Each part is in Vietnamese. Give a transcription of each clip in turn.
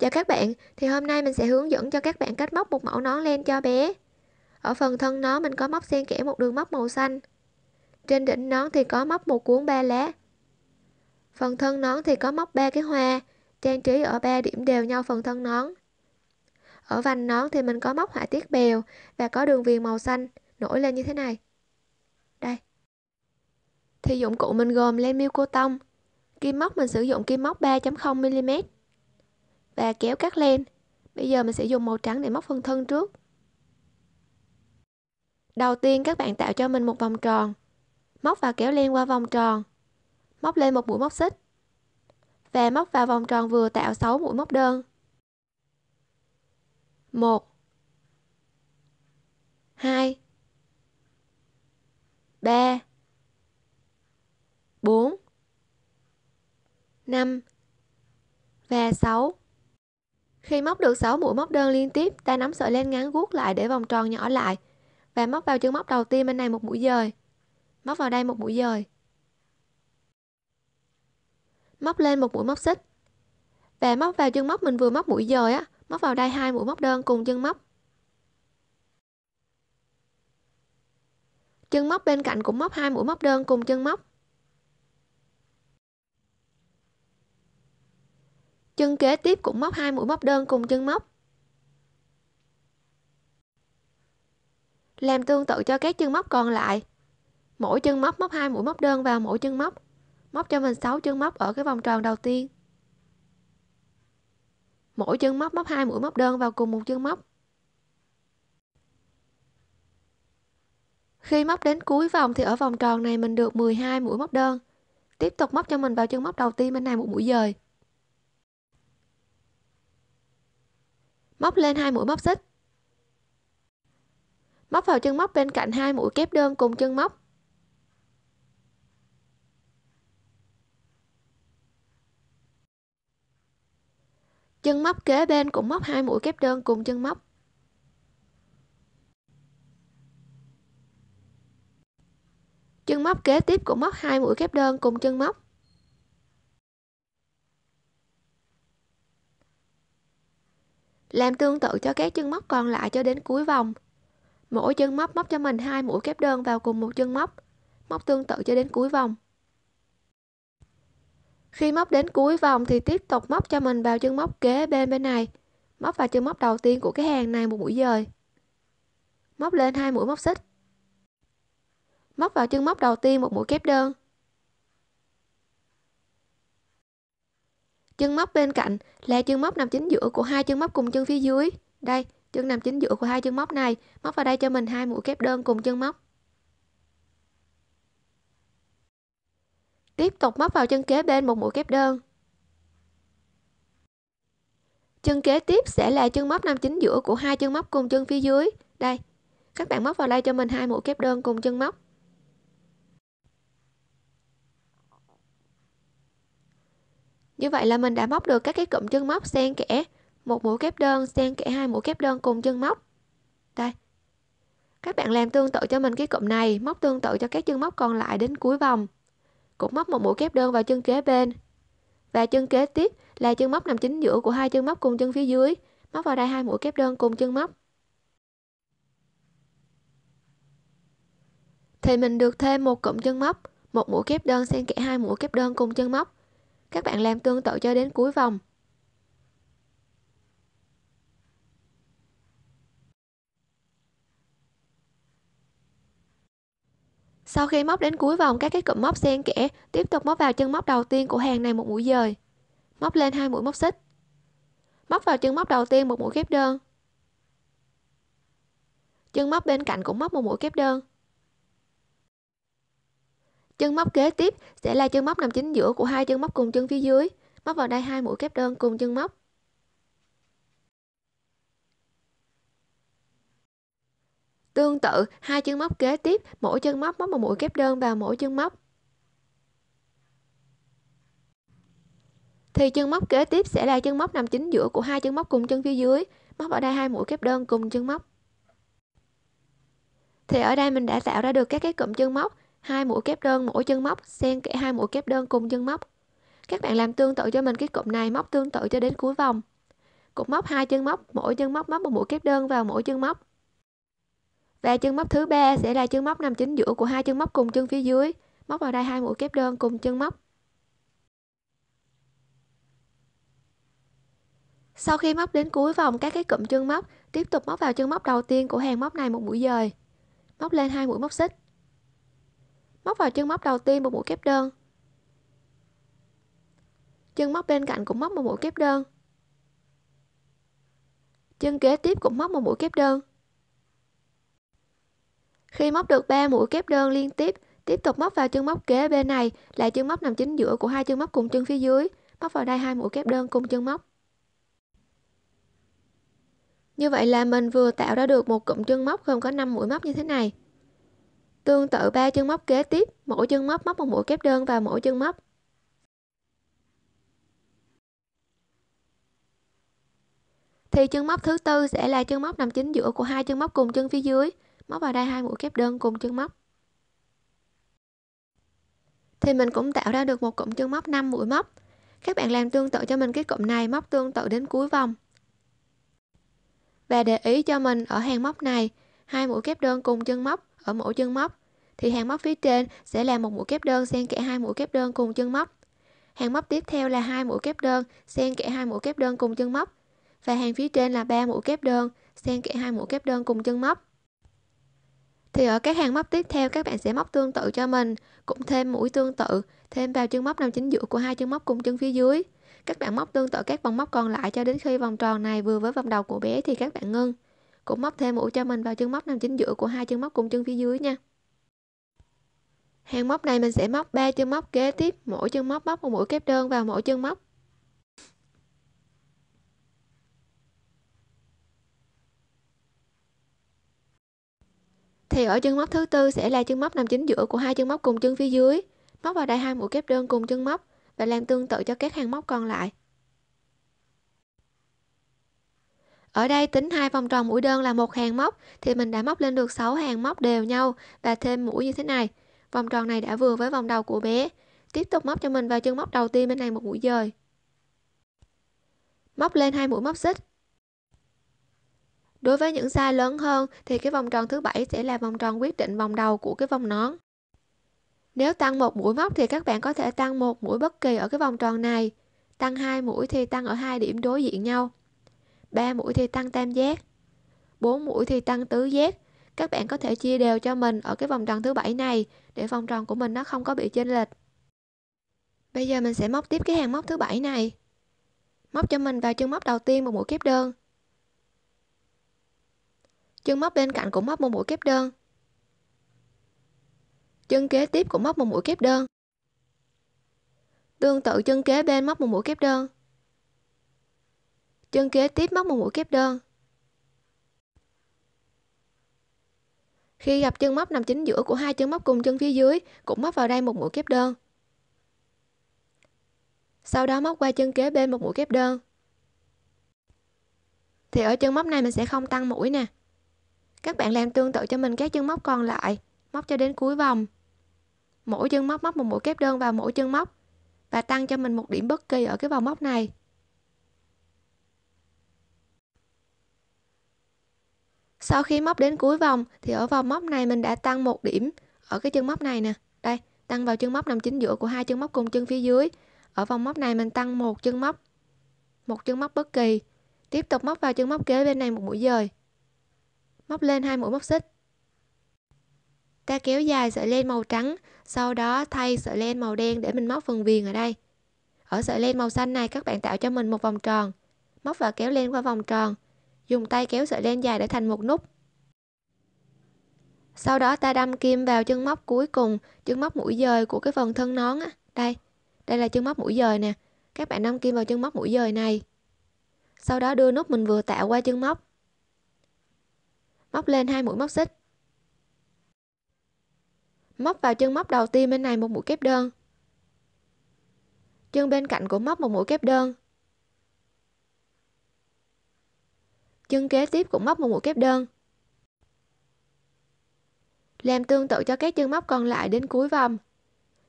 Chào các bạn, thì hôm nay mình sẽ hướng dẫn cho các bạn cách móc một mẫu nón len cho bé. Ở phần thân nó mình có móc xen kẽ một đường móc màu xanh. Trên đỉnh nón thì có móc một cuốn ba lá. Phần thân nón thì có móc ba cái hoa, trang trí ở ba điểm đều nhau phần thân nón. Ở vành nón thì mình có móc họa tiết bèo và có đường viền màu xanh nổi lên như thế này. Đây. Thì dụng cụ mình gồm len miêu cô tông. Kim móc mình sử dụng kim móc 3.0mm và kéo cắt len. Bây giờ mình sẽ dùng màu trắng để móc phần thân trước. Đầu tiên các bạn tạo cho mình một vòng tròn. Móc và kéo len qua vòng tròn. Móc lên một mũi móc xích. Và móc vào vòng tròn vừa tạo 6 mũi móc đơn. 1 2 3 4 5 và 6 khi móc được 6 mũi móc đơn liên tiếp, ta nắm sợi len ngắn guốc lại để vòng tròn nhỏ lại và móc vào chân móc đầu tiên bên này một mũi dời. Móc vào đây một mũi dời. Móc lên một mũi móc xích. Và móc vào chân móc mình vừa móc mũi dời á, móc vào đây hai mũi móc đơn cùng chân móc. Chân móc bên cạnh cũng móc hai mũi móc đơn cùng chân móc. chân kế tiếp cũng móc hai mũi móc đơn cùng chân móc làm tương tự cho các chân móc còn lại mỗi chân móc móc hai mũi móc đơn vào mỗi chân móc móc cho mình 6 chân móc ở cái vòng tròn đầu tiên mỗi chân móc móc hai mũi móc đơn vào cùng một chân móc khi móc đến cuối vòng thì ở vòng tròn này mình được 12 mũi móc đơn tiếp tục móc cho mình vào chân móc đầu tiên bên này một mũi dời móc lên hai mũi móc xích móc vào chân móc bên cạnh hai mũi kép đơn cùng chân móc chân móc kế bên cũng móc hai mũi kép đơn cùng chân móc chân móc kế tiếp cũng móc hai mũi kép đơn cùng chân móc Làm tương tự cho các chân móc còn lại cho đến cuối vòng. Mỗi chân móc móc cho mình hai mũi kép đơn vào cùng một chân móc, móc tương tự cho đến cuối vòng. Khi móc đến cuối vòng thì tiếp tục móc cho mình vào chân móc kế bên bên này, móc vào chân móc đầu tiên của cái hàng này một mũi dời. Móc lên hai mũi móc xích. Móc vào chân móc đầu tiên một mũi kép đơn, chân móc bên cạnh là chân móc nằm chính giữa của hai chân móc cùng chân phía dưới đây chân nằm chính giữa của hai chân móc này móc vào đây cho mình hai mũi kép đơn cùng chân móc tiếp tục móc vào chân kế bên một mũi kép đơn chân kế tiếp sẽ là chân móc nằm chính giữa của hai chân móc cùng chân phía dưới đây các bạn móc vào đây cho mình hai mũi kép đơn cùng chân móc Như vậy là mình đã móc được các cái cụm chân móc xen kẽ một mũi kép đơn xen kẽ hai mũi kép đơn cùng chân móc. Đây. Các bạn làm tương tự cho mình cái cụm này, móc tương tự cho các chân móc còn lại đến cuối vòng. Cũng móc một mũi kép đơn vào chân kế bên. Và chân kế tiếp là chân móc nằm chính giữa của hai chân móc cùng chân phía dưới, móc vào đây hai mũi kép đơn cùng chân móc. Thì mình được thêm một cụm chân móc, một mũi kép đơn xen kẽ hai mũi kép đơn cùng chân móc các bạn làm tương tự cho đến cuối vòng. Sau khi móc đến cuối vòng các cái cụm móc xen kẽ, tiếp tục móc vào chân móc đầu tiên của hàng này một mũi dời. Móc lên hai mũi móc xích. Móc vào chân móc đầu tiên một mũi kép đơn. Chân móc bên cạnh cũng móc một mũi kép đơn. Chân móc kế tiếp sẽ là chân móc nằm chính giữa của hai chân móc cùng chân phía dưới. Móc vào đây hai mũi kép đơn cùng chân móc. Tương tự, hai chân móc kế tiếp, mỗi chân móc móc một mũi kép đơn vào mỗi chân móc. Thì chân móc kế tiếp sẽ là chân móc nằm chính giữa của hai chân móc cùng chân phía dưới. Móc vào đây hai mũi kép đơn cùng chân móc. Thì ở đây mình đã tạo ra được các cái cụm chân móc hai mũi kép đơn mỗi chân móc xen kẽ hai mũi kép đơn cùng chân móc các bạn làm tương tự cho mình cái cụm này móc tương tự cho đến cuối vòng cụm móc hai chân móc mỗi chân móc móc một mũi kép đơn vào mỗi chân móc và chân móc thứ ba sẽ là chân móc nằm chính giữa của hai chân móc cùng chân phía dưới móc vào đây hai mũi kép đơn cùng chân móc sau khi móc đến cuối vòng các cái cụm chân móc tiếp tục móc vào chân móc đầu tiên của hàng móc này một mũi dời móc lên hai mũi móc xích móc vào chân móc đầu tiên một mũi kép đơn chân móc bên cạnh cũng móc một mũi kép đơn chân kế tiếp cũng móc một mũi kép đơn khi móc được 3 mũi kép đơn liên tiếp tiếp tục móc vào chân móc kế bên này là chân móc nằm chính giữa của hai chân móc cùng chân phía dưới móc vào đây hai mũi kép đơn cùng chân móc như vậy là mình vừa tạo ra được một cụm chân móc gồm có 5 mũi móc như thế này Tương tự ba chân móc kế tiếp, mỗi chân móc móc một mũi kép đơn vào mỗi chân móc. Thì chân móc thứ tư sẽ là chân móc nằm chính giữa của hai chân móc cùng chân phía dưới, móc vào đây hai mũi kép đơn cùng chân móc. Thì mình cũng tạo ra được một cụm chân móc 5 mũi móc. Các bạn làm tương tự cho mình cái cụm này, móc tương tự đến cuối vòng. Và để ý cho mình ở hàng móc này, hai mũi kép đơn cùng chân móc ở mỗi chân móc thì hàng móc phía trên sẽ là một mũi kép đơn xen kẽ hai mũi kép đơn cùng chân móc hàng móc tiếp theo là hai mũi kép đơn xen kẽ hai mũi kép đơn cùng chân móc và hàng phía trên là ba mũi kép đơn xen kẽ hai mũi kép đơn cùng chân móc thì ở các hàng móc tiếp theo các bạn sẽ móc tương tự cho mình cũng thêm mũi tương tự thêm vào chân móc nằm chính giữa của hai chân móc cùng chân phía dưới các bạn móc tương tự các vòng móc còn lại cho đến khi vòng tròn này vừa với vòng đầu của bé thì các bạn ngưng cũng móc thêm mũi cho mình vào chân móc nằm chính giữa của hai chân móc cùng chân phía dưới nha hàng móc này mình sẽ móc 3 chân móc kế tiếp mỗi chân móc móc một mũi kép đơn vào mỗi chân móc thì ở chân móc thứ tư sẽ là chân móc nằm chính giữa của hai chân móc cùng chân phía dưới móc vào đây hai mũi kép đơn cùng chân móc và làm tương tự cho các hàng móc còn lại Ở đây tính hai vòng tròn mũi đơn là một hàng móc thì mình đã móc lên được 6 hàng móc đều nhau và thêm mũi như thế này. Vòng tròn này đã vừa với vòng đầu của bé. Tiếp tục móc cho mình vào chân móc đầu tiên bên này một mũi dời. Móc lên hai mũi móc xích. Đối với những size lớn hơn thì cái vòng tròn thứ bảy sẽ là vòng tròn quyết định vòng đầu của cái vòng nón. Nếu tăng một mũi móc thì các bạn có thể tăng một mũi bất kỳ ở cái vòng tròn này, tăng hai mũi thì tăng ở hai điểm đối diện nhau. 3 mũi thì tăng tam giác 4 mũi thì tăng tứ giác các bạn có thể chia đều cho mình ở cái vòng tròn thứ bảy này để vòng tròn của mình nó không có bị chênh lệch bây giờ mình sẽ móc tiếp cái hàng móc thứ bảy này móc cho mình vào chân móc đầu tiên một mũi kép đơn chân móc bên cạnh cũng móc một mũi kép đơn chân kế tiếp cũng móc một mũi kép đơn tương tự chân kế bên móc một mũi kép đơn chân kế tiếp móc một mũi kép đơn khi gặp chân móc nằm chính giữa của hai chân móc cùng chân phía dưới cũng móc vào đây một mũi kép đơn sau đó móc qua chân kế bên một mũi kép đơn thì ở chân móc này mình sẽ không tăng mũi nè các bạn làm tương tự cho mình các chân móc còn lại móc cho đến cuối vòng mỗi chân móc móc một mũi kép đơn vào mỗi chân móc và tăng cho mình một điểm bất kỳ ở cái vòng móc này sau khi móc đến cuối vòng thì ở vòng móc này mình đã tăng một điểm ở cái chân móc này nè đây tăng vào chân móc nằm chính giữa của hai chân móc cùng chân phía dưới ở vòng móc này mình tăng một chân móc một chân móc bất kỳ tiếp tục móc vào chân móc kế bên này một mũi dời móc lên hai mũi móc xích ta kéo dài sợi len màu trắng sau đó thay sợi len màu đen để mình móc phần viền ở đây ở sợi len màu xanh này các bạn tạo cho mình một vòng tròn móc và kéo len qua vòng tròn dùng tay kéo sợi len dài để thành một nút sau đó ta đâm kim vào chân móc cuối cùng chân móc mũi dời của cái phần thân nón á đây đây là chân móc mũi dời nè các bạn đâm kim vào chân móc mũi dời này sau đó đưa nút mình vừa tạo qua chân móc móc lên hai mũi móc xích móc vào chân móc đầu tiên bên này một mũi kép đơn chân bên cạnh của móc một mũi kép đơn chân kế tiếp cũng móc một mũi kép đơn làm tương tự cho các chân móc còn lại đến cuối vòng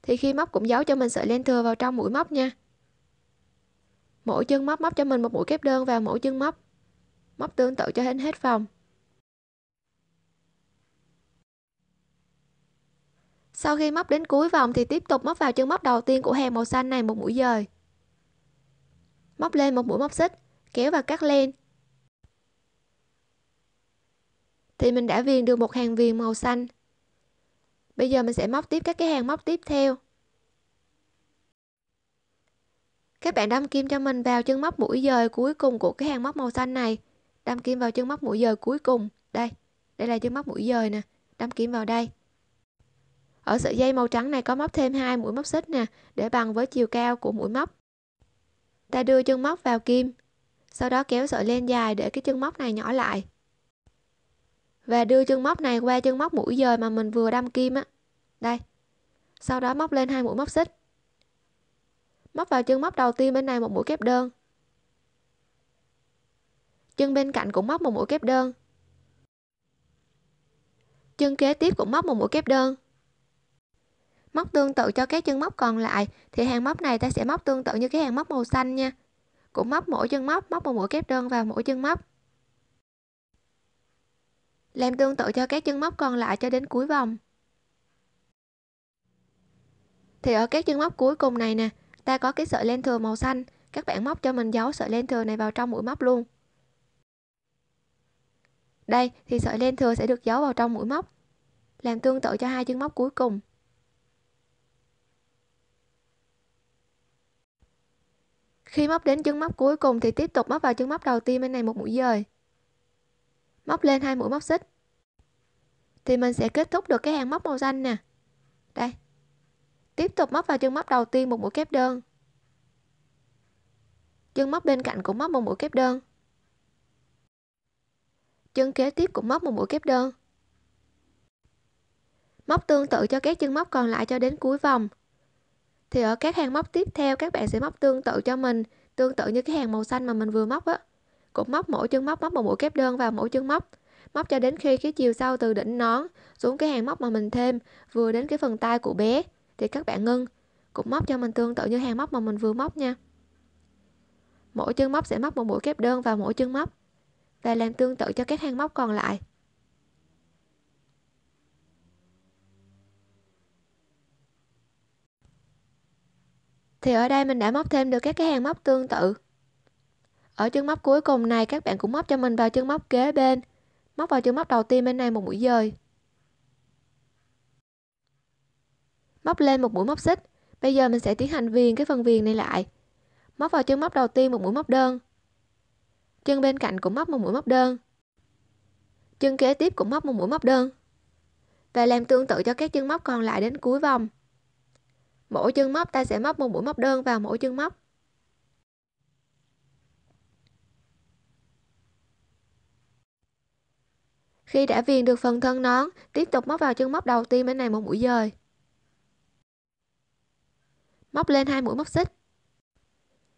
thì khi móc cũng giấu cho mình sợi len thừa vào trong mũi móc nha mỗi chân móc móc cho mình một mũi kép đơn vào mỗi chân móc móc tương tự cho đến hết vòng sau khi móc đến cuối vòng thì tiếp tục móc vào chân móc đầu tiên của hàng màu xanh này một mũi dời móc lên một mũi móc xích kéo và cắt len thì mình đã viền được một hàng viền màu xanh bây giờ mình sẽ móc tiếp các cái hàng móc tiếp theo các bạn đâm kim cho mình vào chân móc mũi dời cuối cùng của cái hàng móc màu xanh này đâm kim vào chân móc mũi dời cuối cùng đây đây là chân móc mũi dời nè đâm kim vào đây ở sợi dây màu trắng này có móc thêm hai mũi móc xích nè để bằng với chiều cao của mũi móc ta đưa chân móc vào kim sau đó kéo sợi len dài để cái chân móc này nhỏ lại và đưa chân móc này qua chân móc mũi dời mà mình vừa đâm kim á đây sau đó móc lên hai mũi móc xích móc vào chân móc đầu tiên bên này một mũi kép đơn chân bên cạnh cũng móc một mũi kép đơn chân kế tiếp cũng móc một mũi kép đơn móc tương tự cho các chân móc còn lại thì hàng móc này ta sẽ móc tương tự như cái hàng móc màu xanh nha cũng móc mỗi chân móc móc một mũi kép đơn vào mỗi chân móc làm tương tự cho các chân móc còn lại cho đến cuối vòng. Thì ở các chân móc cuối cùng này nè, ta có cái sợi len thừa màu xanh, các bạn móc cho mình giấu sợi len thừa này vào trong mũi móc luôn. Đây thì sợi len thừa sẽ được giấu vào trong mũi móc. Làm tương tự cho hai chân móc cuối cùng. Khi móc đến chân móc cuối cùng thì tiếp tục móc vào chân móc đầu tiên bên này một mũi dời móc lên hai mũi móc xích thì mình sẽ kết thúc được cái hàng móc màu xanh nè đây tiếp tục móc vào chân móc đầu tiên một mũi kép đơn chân móc bên cạnh cũng móc một mũi kép đơn chân kế tiếp cũng móc một mũi kép đơn móc tương tự cho các chân móc còn lại cho đến cuối vòng thì ở các hàng móc tiếp theo các bạn sẽ móc tương tự cho mình tương tự như cái hàng màu xanh mà mình vừa móc á cũng móc mỗi chân móc móc một mũi kép đơn vào mỗi chân móc móc cho đến khi cái chiều sau từ đỉnh nón xuống cái hàng móc mà mình thêm vừa đến cái phần tay của bé thì các bạn ngưng cũng móc cho mình tương tự như hàng móc mà mình vừa móc nha mỗi chân móc sẽ móc một mũi kép đơn vào mỗi chân móc và làm tương tự cho các hàng móc còn lại thì ở đây mình đã móc thêm được các cái hàng móc tương tự ở chân móc cuối cùng này các bạn cũng móc cho mình vào chân móc kế bên móc vào chân móc đầu tiên bên này một mũi dời móc lên một mũi móc xích bây giờ mình sẽ tiến hành viền cái phần viền này lại móc vào chân móc đầu tiên một mũi móc đơn chân bên cạnh cũng móc một mũi móc đơn chân kế tiếp cũng móc một mũi móc đơn và làm tương tự cho các chân móc còn lại đến cuối vòng mỗi chân móc ta sẽ móc một mũi móc đơn vào mỗi chân móc Khi đã viền được phần thân nón, tiếp tục móc vào chân móc đầu tiên bên này một mũi dời. Móc lên hai mũi móc xích.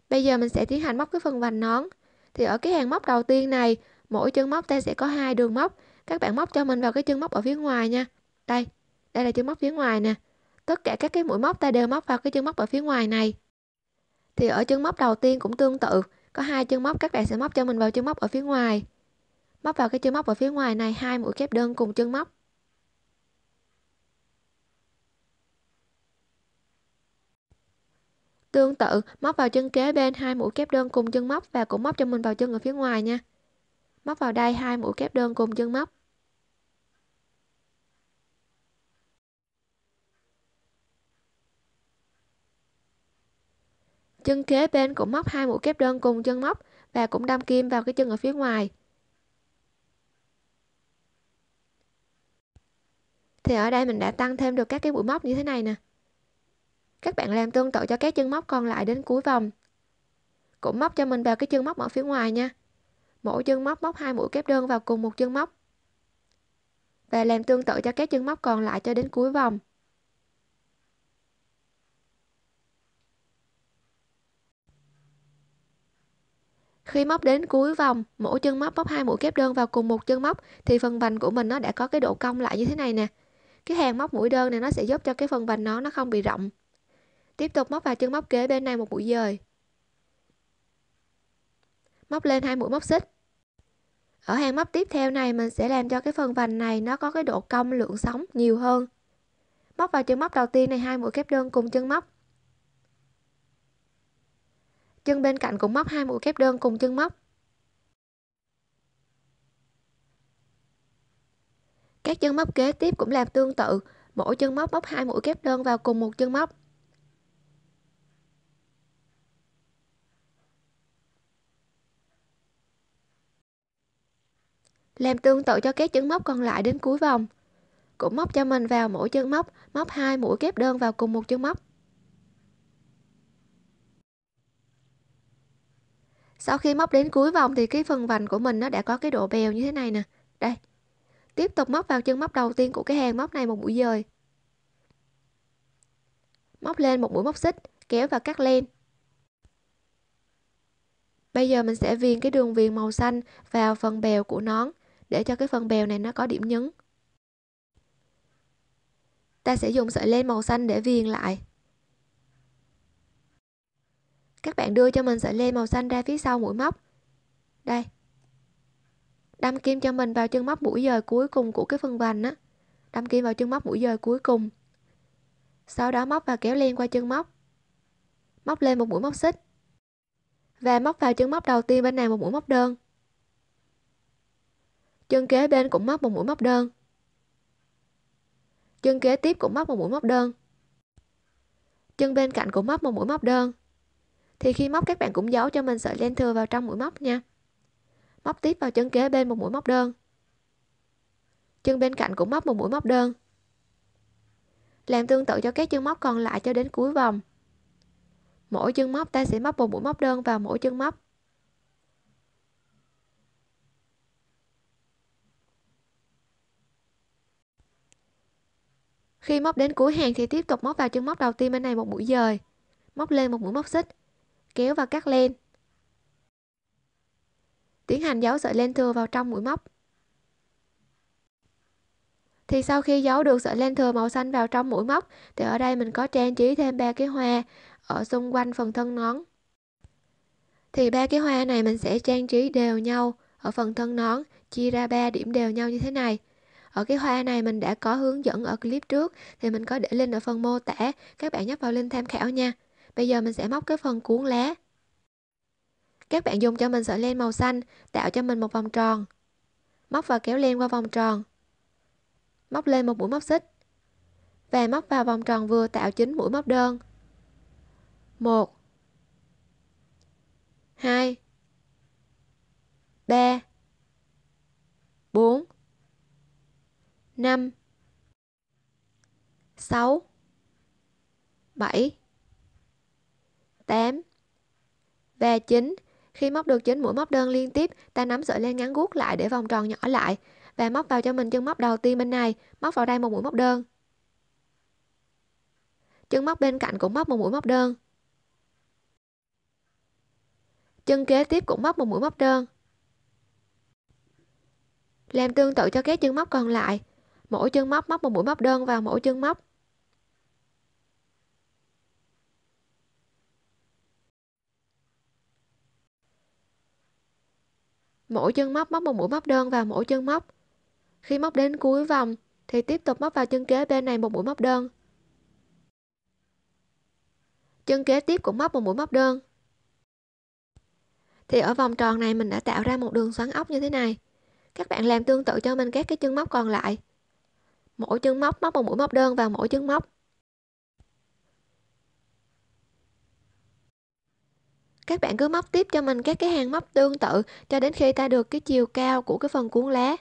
Bây giờ mình sẽ tiến hành móc cái phần vành nón. Thì ở cái hàng móc đầu tiên này, mỗi chân móc ta sẽ có hai đường móc. Các bạn móc cho mình vào cái chân móc ở phía ngoài nha. Đây, đây là chân móc phía ngoài nè. Tất cả các cái mũi móc ta đều móc vào cái chân móc ở phía ngoài này. Thì ở chân móc đầu tiên cũng tương tự, có hai chân móc các bạn sẽ móc cho mình vào chân móc ở phía ngoài móc vào cái chân móc ở phía ngoài này hai mũi kép đơn cùng chân móc Tương tự, móc vào chân kế bên hai mũi kép đơn cùng chân móc và cũng móc cho mình vào chân ở phía ngoài nha. Móc vào đây hai mũi kép đơn cùng chân móc. Chân kế bên cũng móc hai mũi kép đơn cùng chân móc và cũng đâm kim vào cái chân ở phía ngoài. thì ở đây mình đã tăng thêm được các cái mũi móc như thế này nè các bạn làm tương tự cho các chân móc còn lại đến cuối vòng cũng móc cho mình vào cái chân móc ở phía ngoài nha mỗi chân móc móc hai mũi kép đơn vào cùng một chân móc và làm tương tự cho các chân móc còn lại cho đến cuối vòng khi móc đến cuối vòng mỗi chân móc móc hai mũi kép đơn vào cùng một chân móc thì phần vành của mình nó đã có cái độ cong lại như thế này nè cái hàng móc mũi đơn này nó sẽ giúp cho cái phần vành nón nó không bị rộng tiếp tục móc vào chân móc kế bên này một mũi dời móc lên hai mũi móc xích ở hàng móc tiếp theo này mình sẽ làm cho cái phần vành này nó có cái độ cong lượng sóng nhiều hơn móc vào chân móc đầu tiên này hai mũi kép đơn cùng chân móc chân bên cạnh cũng móc hai mũi kép đơn cùng chân móc các chân móc kế tiếp cũng làm tương tự mỗi chân móc móc hai mũi kép đơn vào cùng một chân móc làm tương tự cho các chân móc còn lại đến cuối vòng cũng móc cho mình vào mỗi chân móc móc hai mũi kép đơn vào cùng một chân móc sau khi móc đến cuối vòng thì cái phần vành của mình nó đã có cái độ bèo như thế này nè đây tiếp tục móc vào chân móc đầu tiên của cái hàng móc này một mũi dời móc lên một mũi móc xích kéo và cắt len bây giờ mình sẽ viền cái đường viền màu xanh vào phần bèo của nón để cho cái phần bèo này nó có điểm nhấn ta sẽ dùng sợi len màu xanh để viền lại các bạn đưa cho mình sợi len màu xanh ra phía sau mũi móc đây đâm kim cho mình vào chân móc mũi dời cuối cùng của cái phần vành á đâm kim vào chân móc mũi dời cuối cùng sau đó móc và kéo len qua chân móc móc lên một mũi móc xích và móc vào chân móc đầu tiên bên này một mũi móc đơn chân kế bên cũng móc một mũi móc đơn chân kế tiếp cũng móc một mũi móc đơn chân bên cạnh cũng móc một mũi móc đơn thì khi móc các bạn cũng giấu cho mình sợi len thừa vào trong mũi móc nha móc tiếp vào chân kế bên một mũi móc đơn chân bên cạnh cũng móc một mũi móc đơn làm tương tự cho các chân móc còn lại cho đến cuối vòng mỗi chân móc ta sẽ móc một mũi móc đơn vào mỗi chân móc khi móc đến cuối hàng thì tiếp tục móc vào chân móc đầu tiên bên này một mũi dời móc lên một mũi móc xích kéo và cắt len Tiến hành giấu sợi len thừa vào trong mũi móc. Thì sau khi giấu được sợi len thừa màu xanh vào trong mũi móc thì ở đây mình có trang trí thêm ba cái hoa ở xung quanh phần thân nón. Thì ba cái hoa này mình sẽ trang trí đều nhau ở phần thân nón, chia ra ba điểm đều nhau như thế này. Ở cái hoa này mình đã có hướng dẫn ở clip trước thì mình có để link ở phần mô tả, các bạn nhấp vào link tham khảo nha. Bây giờ mình sẽ móc cái phần cuốn lá. Các bạn dùng cho mình sợi len màu xanh, tạo cho mình một vòng tròn. Móc và kéo len qua vòng tròn. Móc lên một mũi móc xích. Và móc vào vòng tròn vừa tạo chính mũi móc đơn. 1 2 3 4 5 6 7 8 và 9 khi móc được chín mũi móc đơn liên tiếp, ta nắm sợi len ngắn guốc lại để vòng tròn nhỏ lại và móc vào cho mình chân móc đầu tiên bên này, móc vào đây một mũi móc đơn. Chân móc bên cạnh cũng móc một mũi móc đơn. Chân kế tiếp cũng móc một mũi móc đơn. Làm tương tự cho các chân móc còn lại, mỗi chân móc móc một mũi móc đơn vào mỗi chân móc mỗi chân móc móc một mũi móc đơn vào mỗi chân móc khi móc đến cuối vòng thì tiếp tục móc vào chân kế bên này một mũi móc đơn chân kế tiếp cũng móc một mũi móc đơn thì ở vòng tròn này mình đã tạo ra một đường xoắn ốc như thế này các bạn làm tương tự cho mình các cái chân móc còn lại mỗi chân móc móc một mũi móc đơn vào mỗi chân móc các bạn cứ móc tiếp cho mình các cái hàng móc tương tự cho đến khi ta được cái chiều cao của cái phần cuốn lá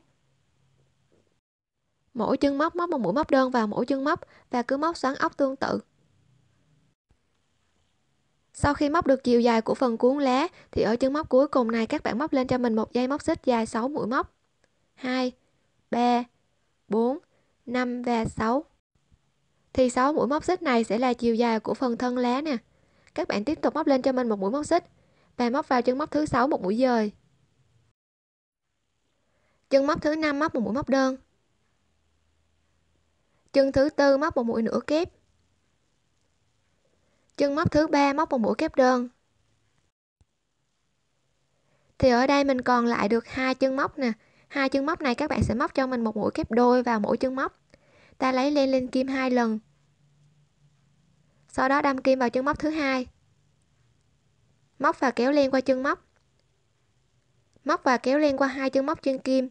mỗi chân móc móc một mũi móc đơn vào mỗi chân móc và cứ móc xoắn ốc tương tự sau khi móc được chiều dài của phần cuốn lá thì ở chân móc cuối cùng này các bạn móc lên cho mình một dây móc xích dài 6 mũi móc 2 3 4 5 và 6 thì 6 mũi móc xích này sẽ là chiều dài của phần thân lá nè các bạn tiếp tục móc lên cho mình một mũi móc xích và móc vào chân móc thứ sáu một mũi dời. Chân móc thứ năm móc một mũi móc đơn. Chân thứ tư móc một mũi nửa kép. Chân móc thứ ba móc một mũi kép đơn. Thì ở đây mình còn lại được hai chân móc nè. Hai chân móc này các bạn sẽ móc cho mình một mũi kép đôi vào mỗi chân móc. Ta lấy len lên kim hai lần sau đó đâm kim vào chân móc thứ hai móc và kéo len qua chân móc móc và kéo len qua hai chân móc chân kim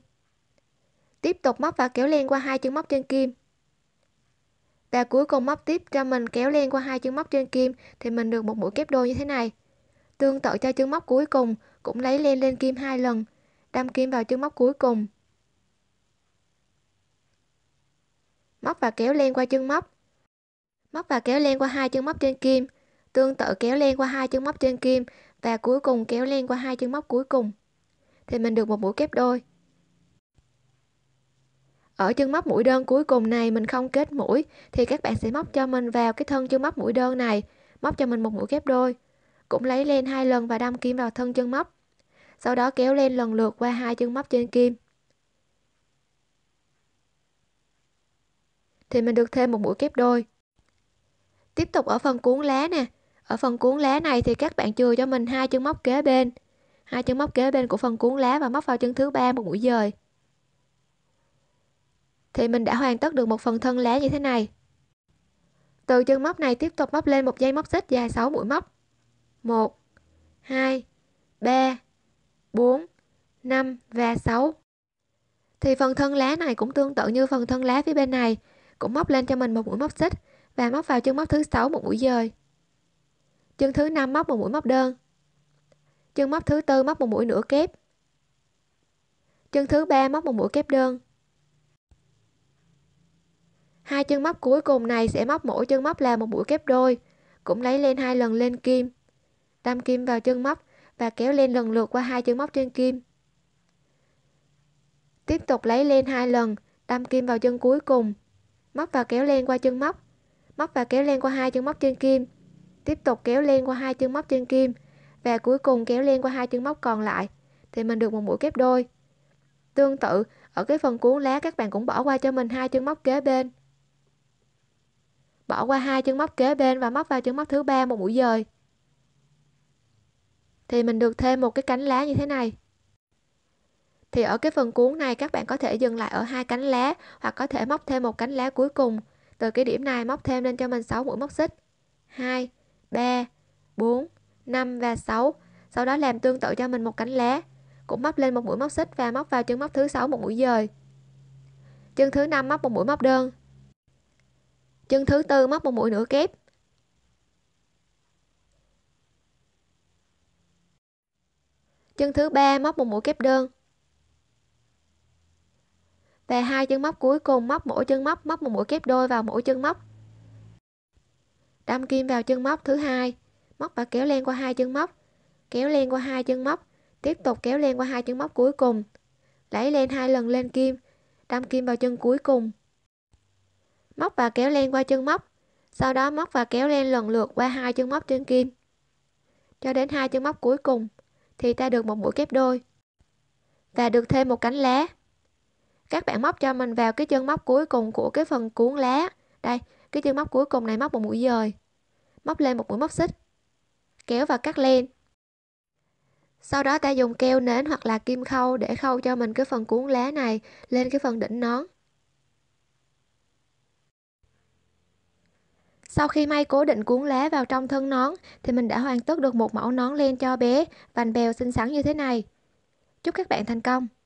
tiếp tục móc và kéo len qua hai chân móc chân kim và cuối cùng móc tiếp cho mình kéo len qua hai chân móc trên kim thì mình được một mũi kép đôi như thế này tương tự cho chân móc cuối cùng cũng lấy len lên kim hai lần đâm kim vào chân móc cuối cùng móc và kéo len qua chân móc móc và kéo len qua hai chân móc trên kim tương tự kéo len qua hai chân móc trên kim và cuối cùng kéo len qua hai chân móc cuối cùng thì mình được một mũi kép đôi ở chân móc mũi đơn cuối cùng này mình không kết mũi thì các bạn sẽ móc cho mình vào cái thân chân móc mũi đơn này móc cho mình một mũi kép đôi cũng lấy len hai lần và đâm kim vào thân chân móc sau đó kéo len lần lượt qua hai chân móc trên kim thì mình được thêm một mũi kép đôi tiếp tục ở phần cuốn lá nè ở phần cuốn lá này thì các bạn chừa cho mình hai chân móc kế bên hai chân móc kế bên của phần cuốn lá và móc vào chân thứ ba một mũi dời thì mình đã hoàn tất được một phần thân lá như thế này từ chân móc này tiếp tục móc lên một dây móc xích dài 6 mũi móc 1 2 3 4 5 và 6 thì phần thân lá này cũng tương tự như phần thân lá phía bên này cũng móc lên cho mình một mũi móc xích và móc vào chân móc thứ sáu một mũi dời chân thứ năm móc một mũi móc đơn chân móc thứ tư móc một mũi nửa kép chân thứ ba móc một mũi kép đơn hai chân móc cuối cùng này sẽ móc mỗi chân móc là một mũi kép đôi cũng lấy lên hai lần lên kim đâm kim vào chân móc và kéo lên lần lượt qua hai chân móc trên kim tiếp tục lấy lên hai lần đâm kim vào chân cuối cùng móc và kéo lên qua chân móc móc và kéo len qua hai chân móc trên kim tiếp tục kéo len qua hai chân móc trên kim và cuối cùng kéo len qua hai chân móc còn lại thì mình được một mũi kép đôi tương tự ở cái phần cuốn lá các bạn cũng bỏ qua cho mình hai chân móc kế bên bỏ qua hai chân móc kế bên và móc vào chân móc thứ ba một mũi dời thì mình được thêm một cái cánh lá như thế này thì ở cái phần cuốn này các bạn có thể dừng lại ở hai cánh lá hoặc có thể móc thêm một cánh lá cuối cùng từ cái điểm này móc thêm lên cho mình 6 mũi móc xích. 2, 3, 4, 5 và 6. Sau đó làm tương tự cho mình một cánh lá. Cũng móc lên một mũi móc xích và móc vào chân móc thứ 6 một mũi dời. Chân thứ 5 móc một mũi móc đơn. Chân thứ tư móc một mũi nửa kép. Chân thứ ba móc một mũi kép đơn về hai chân móc cuối cùng móc mỗi chân móc móc một mũi kép đôi vào mỗi chân móc đâm kim vào chân móc thứ hai móc và kéo len qua hai chân móc kéo len qua hai chân móc tiếp tục kéo len qua hai chân móc cuối cùng lấy lên hai lần lên kim đâm kim vào chân cuối cùng móc và kéo len qua chân móc sau đó móc và kéo len lần lượt qua hai chân móc trên kim cho đến hai chân móc cuối cùng thì ta được một mũi kép đôi và được thêm một cánh lá các bạn móc cho mình vào cái chân móc cuối cùng của cái phần cuốn lá đây cái chân móc cuối cùng này móc một mũi dời móc lên một mũi móc xích kéo và cắt len sau đó ta dùng keo nến hoặc là kim khâu để khâu cho mình cái phần cuốn lá này lên cái phần đỉnh nón Sau khi may cố định cuốn lá vào trong thân nón thì mình đã hoàn tất được một mẫu nón len cho bé vành bèo xinh xắn như thế này. Chúc các bạn thành công!